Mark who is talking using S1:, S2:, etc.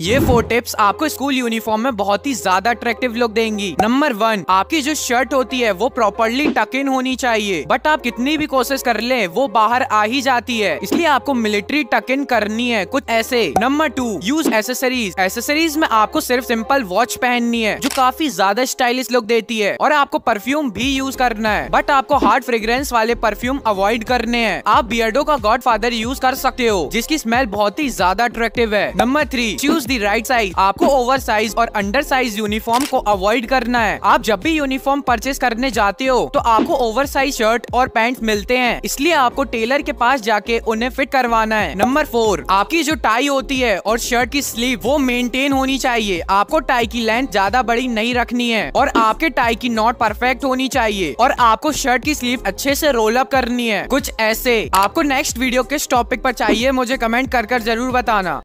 S1: ये four tips आपको school uniform में बहुत ही ज्यादा अट्रैक्टिव लुक देंगी नंबर वन आपकी जो शर्ट होती है वो प्रॉपरली टक इन होनी चाहिए बट आप कितनी भी कोशिश कर ले वो बाहर आ ही जाती है इसलिए आपको मिलिट्री टक इन करनी है कुछ ऐसे number two use accessories accessories में आपको सिर्फ सिंपल वॉच पहननी है जो काफी ज्यादा स्टाइलिश लुक देती है और आपको परफ्यूम भी यूज करना है बट आपको हार्ड फ्रेग्रेंस वाले परफ्यूम अवॉइड करने हैं आप बियर्डो का गॉड यूज कर सकते हो जिसकी स्मेल बहुत ही ज्यादा अट्रैक्टिव है number three choose choose the right size आपको ओवर साइज और अंडर साइज यूनिफॉर्म को अवॉइड करना है आप जब भी यूनिफॉर्म परचेज करने जाते हो तो आपको ओवर साइज शर्ट और पैंट मिलते हैं इसलिए आपको टेलर के पास जाके उन्हें फिट करवाना है नंबर फोर आपकी जो टाई होती है और शर्ट की स्लीव वो मेंटेन होनी चाहिए आपको टाई की लेंथ ज्यादा बड़ी नहीं रखनी है और आपके टाई की नॉट परफेक्ट होनी चाहिए और आपको शर्ट की स्लीव अच्छे से रोल अप करनी है कुछ ऐसे आपको नेक्स्ट वीडियो किस टॉपिक पर चाहिए मुझे कमेंट कर कर जरूर बताना